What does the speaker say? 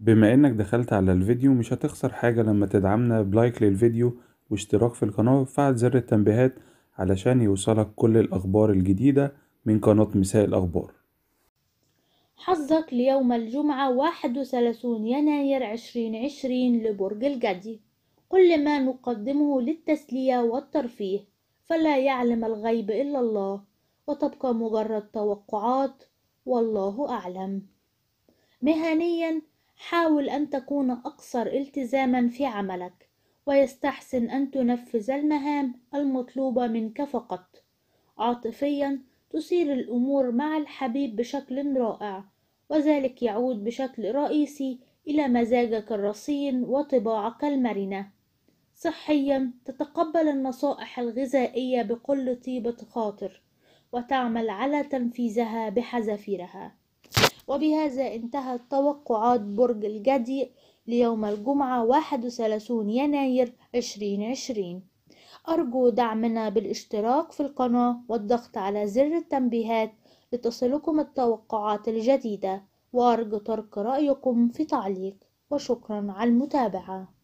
بما إنك دخلت على الفيديو مش هتخسر حاجة لما تدعمنا بلايك للفيديو واشتراك في القناة وفعل زر التنبيهات علشان يوصلك كل الأخبار الجديدة من قناة مساء الأخبار حظك ليوم الجمعة 31 يناير 2020 لبرج الجدي كل ما نقدمه للتسلية والترفيه فلا يعلم الغيب إلا الله وتبقى مجرد توقعات والله أعلم مهنياً حاول أن تكون أكثر التزامًا في عملك، ويستحسن أن تنفذ المهام المطلوبة منك فقط. عاطفيًا، تسير الأمور مع الحبيب بشكل رائع، وذلك يعود بشكل رئيسي إلى مزاجك الرصين وطباعك المرنة. صحيًا، تتقبل النصائح الغذائية بكل طيبة خاطر، وتعمل على تنفيذها بحذافيرها. وبهذا انتهت توقعات برج الجدي ليوم الجمعة 31 يناير 2020 أرجو دعمنا بالاشتراك في القناة والضغط على زر التنبيهات لتصلكم التوقعات الجديدة وأرجو ترك رأيكم في تعليق وشكرا على المتابعة